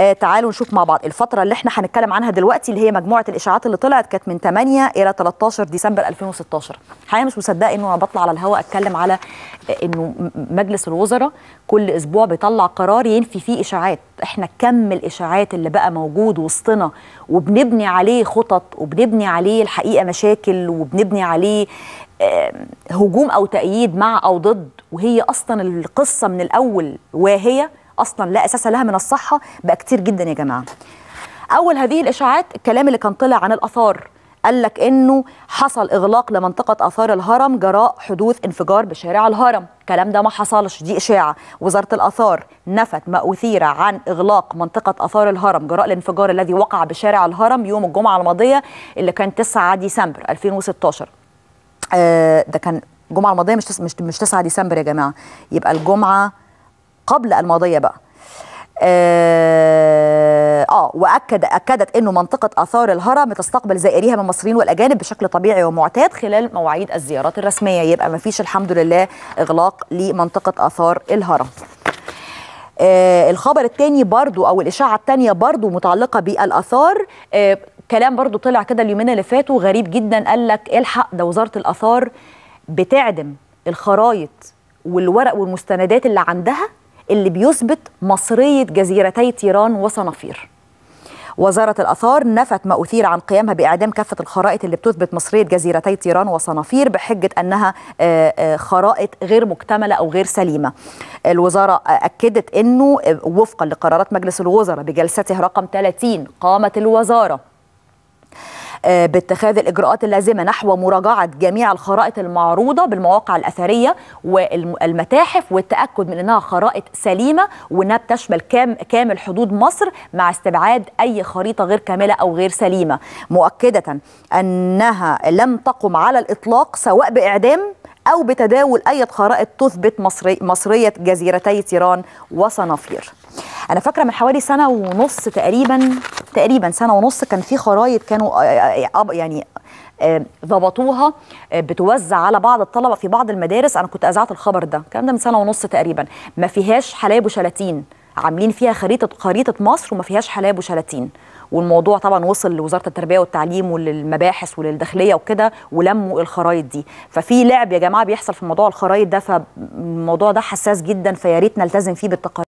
آه، تعالوا نشوف مع بعض الفتره اللي احنا هنتكلم عنها دلوقتي اللي هي مجموعه الاشاعات اللي طلعت كانت من 8 الى 13 ديسمبر 2016 حقيقه مش مصدقه انه انا بطلع على الهواء اتكلم على آه، انه مجلس الوزراء كل اسبوع بيطلع قرار ينفي فيه اشاعات احنا كم الاشاعات اللي بقى موجود وسطنا وبنبني عليه خطط وبنبني عليه الحقيقه مشاكل وبنبني عليه هجوم او تأييد مع او ضد وهي اصلا القصه من الاول واهيه اصلا لا اساس لها من الصحه بقى كتير جدا يا جماعه اول هذه الاشاعات الكلام اللي كان طلع عن الاثار قال لك انه حصل اغلاق لمنطقه اثار الهرم جراء حدوث انفجار بشارع الهرم الكلام ده ما حصلش دي اشاعه وزاره الاثار نفت ما اثير عن اغلاق منطقه اثار الهرم جراء الانفجار الذي وقع بشارع الهرم يوم الجمعه الماضيه اللي كان 9 ديسمبر 2016 آه ده كان الجمعه الماضيه مش مش 9 ديسمبر يا جماعه يبقى الجمعه قبل الماضيه بقى آه, اه واكد اكدت انه منطقه اثار الهرم تستقبل زائريها من المصريين والاجانب بشكل طبيعي ومعتاد خلال مواعيد الزيارات الرسميه يبقى ما فيش الحمد لله اغلاق لمنطقه اثار الهرم آه الخبر الثاني برضو او الاشاعه الثانيه برضو متعلقه بالاثار آه كلام برضو طلع كده اليومين اللي فاتوا غريب جدا قال لك الحق ده وزاره الاثار بتعدم الخرايط والورق والمستندات اللي عندها اللي بيثبت مصرية جزيرتي تيران وصنافير وزارة الآثار نفت ما أثير عن قيامها بإعدام كافة الخرائط اللي بتثبت مصرية جزيرتي تيران وصنافير بحجة أنها آه، آه، خرائط غير مكتملة أو غير سليمة الوزارة آه، أكدت أنه وفقا لقرارات مجلس الوزراء بجلسته رقم 30 قامت الوزارة آه، باتخاذ الإجراءات اللازمة نحو مراجعة جميع الخرائط المعروضة بالمواقع الأثرية والمتاحف والتأكد من أنها خرائط سليمة وأنها بتشمل كامل حدود مصر مع استبعاد أي خريطة غير كاملة أو غير سليمة مؤكدة أنها لم تقم على الإطلاق سواء بإعدام أو بتداول أي خرائط تثبت مصري مصرية جزيرتي تيران وصنافير أنا فاكرة من حوالي سنة ونص تقريباً تقريبا سنه ونص كان في خرايط كانوا آه، آه، آه، يعني ضبطوها بتوزع على بعض الطلبه في بعض المدارس انا كنت اذاعت الخبر ده الكلام ده من سنه ونص تقريبا ما فيهاش حلايب وشلاتين عاملين فيها خريطه خريطه مصر وما فيهاش حلايب وشلاتين والموضوع طبعا وصل لوزاره التربيه والتعليم وللمباحث وللداخليه وكده ولموا الخرايط دي ففي لعب يا جماعه بيحصل في موضوع الخرايط ده فالموضوع ده حساس جدا فيا ريت نلتزم فيه بالتقارير